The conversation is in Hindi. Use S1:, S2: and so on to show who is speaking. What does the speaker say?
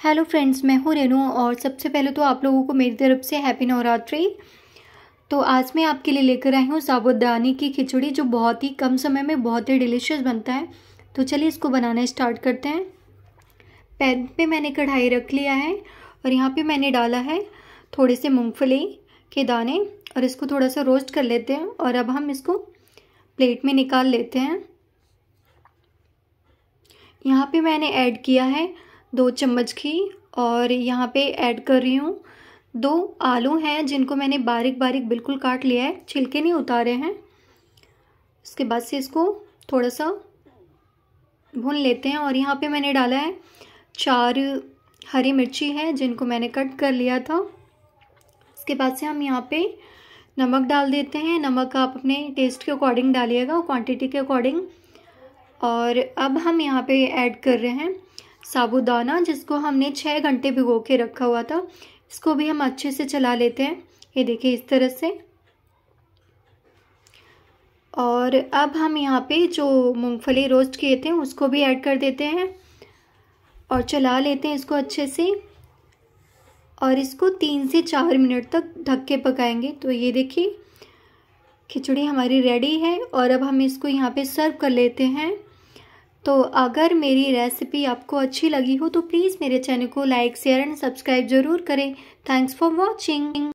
S1: हेलो फ्रेंड्स मैं हूँ रेनू और सबसे पहले तो आप लोगों को मेरी तरफ से हैप्पी नवरात्रि तो आज मैं आपके लिए लेकर आई हूँ साबुदानी की खिचड़ी जो बहुत ही कम समय में बहुत ही डिलीशियस बनता है तो चलिए इसको बनाना स्टार्ट करते हैं पैन पे मैंने कढ़ाई रख लिया है और यहाँ पे मैंने डाला है थोड़े से मूँगफली के दाने और इसको थोड़ा सा रोस्ट कर लेते हैं और अब हम इसको प्लेट में निकाल लेते हैं यहाँ पर मैंने ऐड किया है दो चम्मच घी और यहाँ पे ऐड कर रही हूँ दो आलू हैं जिनको मैंने बारीक बारीक बिल्कुल काट लिया है छिलके नहीं उतारे हैं उसके बाद से इसको थोड़ा सा भून लेते हैं और यहाँ पे मैंने डाला है चार हरी मिर्ची है जिनको मैंने कट कर लिया था उसके बाद से हम यहाँ पे नमक डाल देते हैं नमक आप अपने टेस्ट के अकॉर्डिंग डालिएगा क्वांटिटी के अकॉर्डिंग और अब हम यहाँ पे ऐड कर रहे हैं साबुदाना जिसको हमने छः घंटे भिगो के रखा हुआ था इसको भी हम अच्छे से चला लेते हैं ये देखिए इस तरह से और अब हम यहाँ पे जो मूंगफली रोस्ट किए थे उसको भी ऐड कर देते हैं और चला लेते हैं इसको अच्छे से और इसको तीन से चार मिनट तक ढक के पकाएंगे तो ये देखिए खिचड़ी हमारी रेडी है और अब हम इसको यहाँ पे सर्व कर लेते हैं तो अगर मेरी रेसिपी आपको अच्छी लगी हो तो प्लीज़ मेरे चैनल को लाइक शेयर एंड सब्सक्राइब ज़रूर करें थैंक्स फॉर वॉचिंग